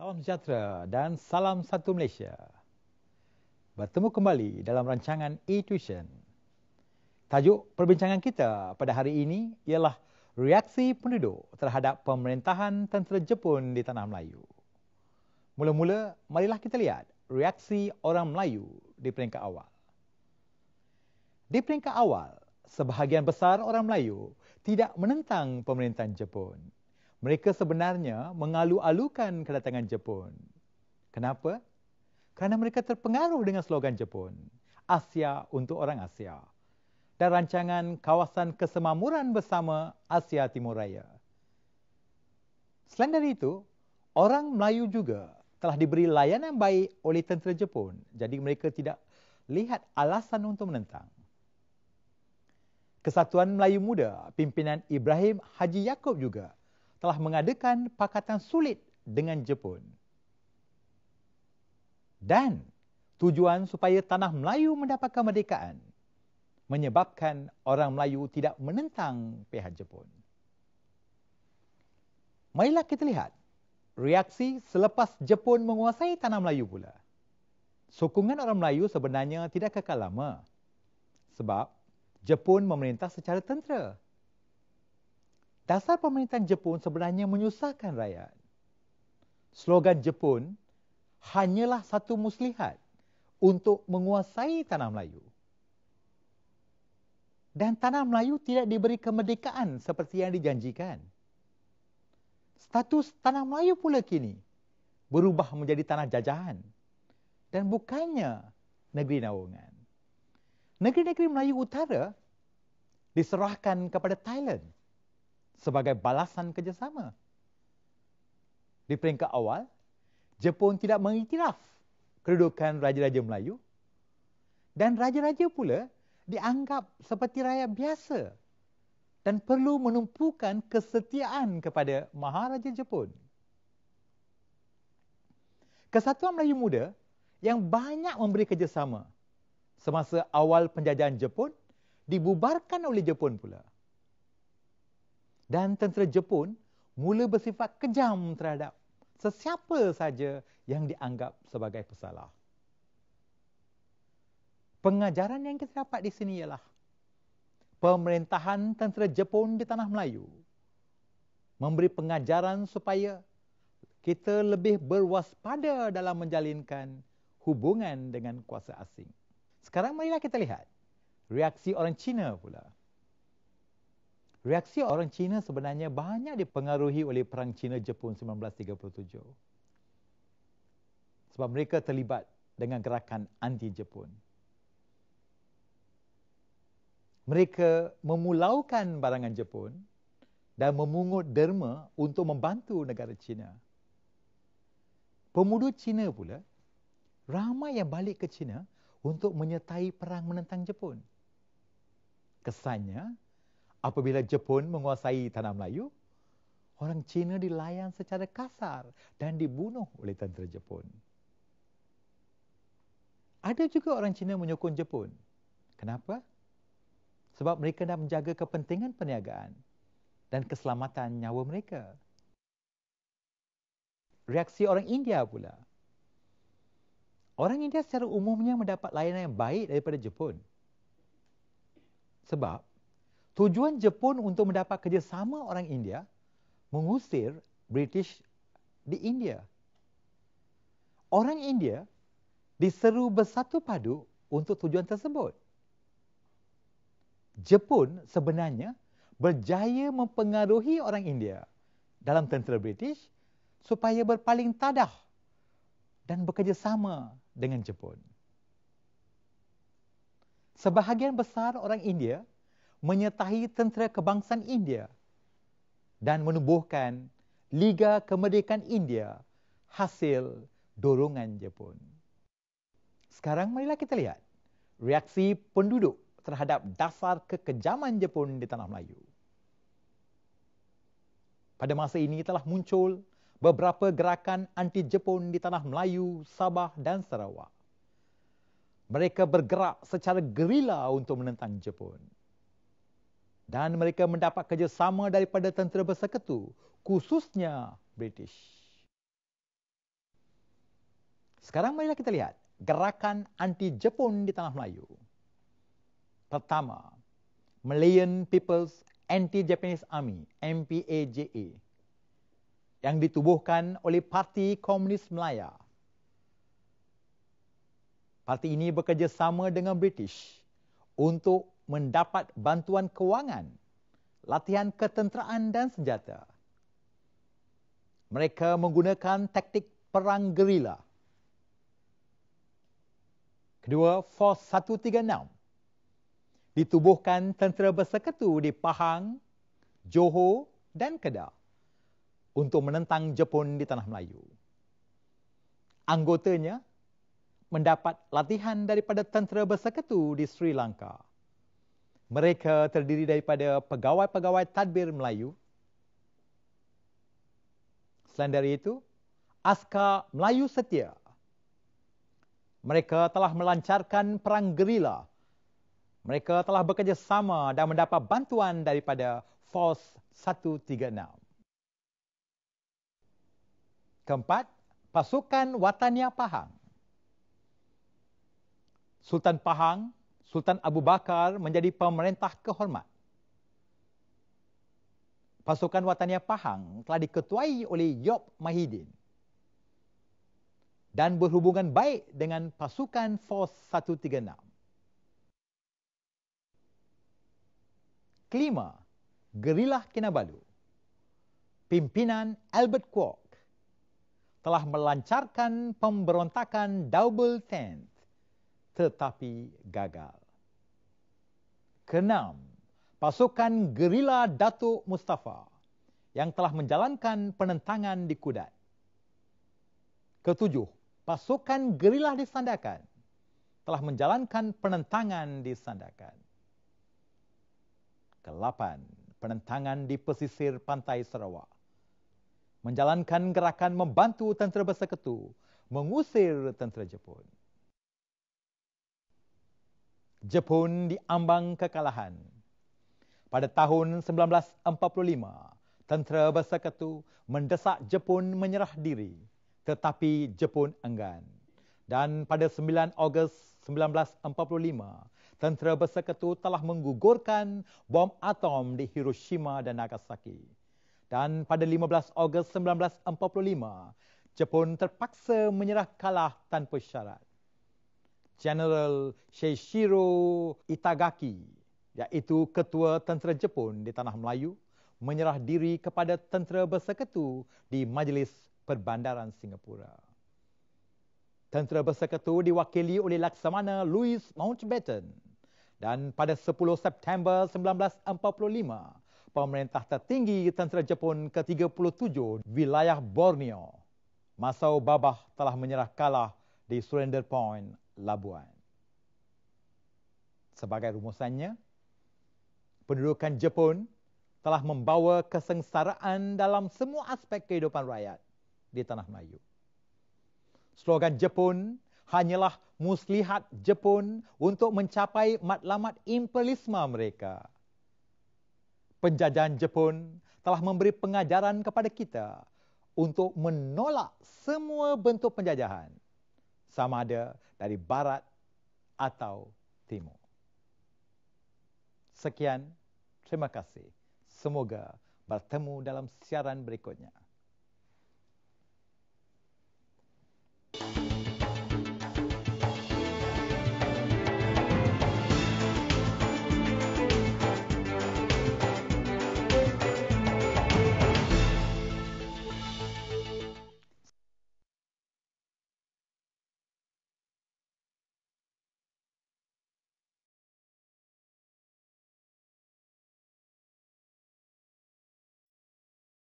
Salam sejahtera dan salam satu Malaysia. Bertemu kembali dalam rancangan e-tuition. Tajuk perbincangan kita pada hari ini ialah reaksi penduduk terhadap pemerintahan tentera Jepun di tanah Melayu. Mula-mula, marilah kita lihat reaksi orang Melayu di peringkat awal. Di peringkat awal, sebahagian besar orang Melayu tidak menentang pemerintahan Jepun mereka sebenarnya mengalu-alukan kedatangan Jepun. Kenapa? Kerana mereka terpengaruh dengan slogan Jepun, Asia untuk orang Asia dan rancangan kawasan kesemamuran bersama Asia Timur Raya. Selain dari itu, orang Melayu juga telah diberi layanan baik oleh tentera Jepun. Jadi mereka tidak lihat alasan untuk menentang. Kesatuan Melayu Muda, pimpinan Ibrahim Haji Yaakob juga telah mengadakan pakatan sulit dengan Jepun. Dan tujuan supaya tanah Melayu mendapat kemerdekaan menyebabkan orang Melayu tidak menentang pihak Jepun. Marilah kita lihat reaksi selepas Jepun menguasai tanah Melayu pula. Sokongan orang Melayu sebenarnya tidak kekal lama sebab Jepun memerintah secara tentera dasar pemerintahan Jepun sebenarnya menyusahkan rakyat. Slogan Jepun hanyalah satu muslihat untuk menguasai tanah Melayu. Dan tanah Melayu tidak diberi kemerdekaan seperti yang dijanjikan. Status tanah Melayu pula kini berubah menjadi tanah jajahan dan bukannya negeri naungan. Negeri-negeri Melayu Utara diserahkan kepada Thailand sebagai balasan kerjasama. Di peringkat awal, Jepun tidak mengiktiraf kedudukan Raja-Raja Melayu dan Raja-Raja pula dianggap seperti rakyat biasa dan perlu menumpukan kesetiaan kepada Maharaja Jepun. Kesatuan Melayu Muda yang banyak memberi kerjasama semasa awal penjajahan Jepun dibubarkan oleh Jepun pula dan tentera Jepun mula bersifat kejam terhadap sesiapa saja yang dianggap sebagai pesalah. Pengajaran yang kita dapat di sini ialah pemerintahan tentera Jepun di tanah Melayu memberi pengajaran supaya kita lebih berwaspada dalam menjalinkan hubungan dengan kuasa asing. Sekarang marilah kita lihat reaksi orang Cina pula. Reaksi orang Cina sebenarnya banyak dipengaruhi oleh Perang Cina-Jepun 1937. Sebab mereka terlibat dengan gerakan anti-Jepun. Mereka memulaukan barangan Jepun dan memungut derma untuk membantu negara Cina. Pemudu Cina pula, ramai yang balik ke Cina untuk menyertai perang menentang Jepun. Kesannya, Apabila Jepun menguasai tanah Melayu, orang Cina dilayan secara kasar dan dibunuh oleh tentera Jepun. Ada juga orang Cina menyokong Jepun. Kenapa? Sebab mereka nak menjaga kepentingan perniagaan dan keselamatan nyawa mereka. Reaksi orang India pula. Orang India secara umumnya mendapat layanan yang baik daripada Jepun. Sebab Tujuan Jepun untuk mendapat kerjasama orang India mengusir British di India. Orang India diseru bersatu padu untuk tujuan tersebut. Jepun sebenarnya berjaya mempengaruhi orang India dalam tentera British supaya berpaling tadah dan bekerjasama dengan Jepun. Sebahagian besar orang India menyertai tentera kebangsaan India dan menubuhkan Liga Kemerdekaan India hasil dorongan Jepun. Sekarang marilah kita lihat reaksi penduduk terhadap dasar kekejaman Jepun di tanah Melayu. Pada masa ini telah muncul beberapa gerakan anti-Jepun di tanah Melayu, Sabah dan Sarawak. Mereka bergerak secara gerila untuk menentang Jepun dan mereka mendapat kerjasama daripada tentera bersekutu, khususnya British. Sekarang mari kita lihat gerakan anti-Jepun di Tanah Melayu. Pertama, Malayan People's Anti-Japanese Army, MPAJA, yang ditubuhkan oleh Parti Komunis Melaya. Parti ini bekerjasama dengan British untuk mendapat bantuan kewangan, latihan ketenteraan dan senjata. Mereka menggunakan taktik perang gerila. Kedua, Force 136 ditubuhkan tentera bersekutu di Pahang, Johor dan Kedah untuk menentang Jepun di Tanah Melayu. Anggotanya mendapat latihan daripada tentera bersekutu di Sri Lanka. Mereka terdiri daripada pegawai-pegawai tadbir Melayu. Selain dari itu, askar Melayu setia. Mereka telah melancarkan perang gerila. Mereka telah bekerjasama dan mendapat bantuan daripada Force 136. Keempat, pasukan Watania Pahang. Sultan Pahang Sultan Abu Bakar menjadi pemerintah kehormat. Pasukan Watania Pahang telah diketuai oleh Yop Mahidin dan berhubungan baik dengan pasukan Force 136. Kelima, Gerilah Kinabalu. Pimpinan Albert Kwok telah melancarkan pemberontakan Double Tent tetapi gagal ke pasukan gerila Datuk Mustafa yang telah menjalankan penentangan di Kudat. Ketujuh, pasukan gerila di Sandakan telah menjalankan penentangan di Sandakan. Kelapan, penentangan di pesisir pantai Sarawak menjalankan gerakan membantu tentera bersekutu mengusir tentera Jepun. Jepun diambang kekalahan. Pada tahun 1945, tentera bersekutu mendesak Jepun menyerah diri. Tetapi Jepun enggan. Dan pada 9 Ogos 1945, tentera bersekutu telah menggugurkan bom atom di Hiroshima dan Nagasaki. Dan pada 15 Ogos 1945, Jepun terpaksa menyerah kalah tanpa syarat. General Seishiro Itagaki, iaitu ketua tentera Jepun di Tanah Melayu, menyerah diri kepada tentera bersekutu di Majlis Perbandaran Singapura. Tentera bersekutu diwakili oleh Laksamana Louis Mountbatten dan pada 10 September 1945, pemerintah tertinggi tentera Jepun ke-37 wilayah Borneo, Masau Babah telah menyerah kalah di Surrender Point Labuan. Sebagai rumusannya, pendudukan Jepun telah membawa kesengsaraan dalam semua aspek kehidupan rakyat di tanah Melayu. Slogan Jepun hanyalah muslihat Jepun untuk mencapai matlamat imperialisme mereka. Penjajahan Jepun telah memberi pengajaran kepada kita untuk menolak semua bentuk penjajahan sama ada dari barat atau timur. Sekian, terima kasih. Semoga bertemu dalam siaran berikutnya.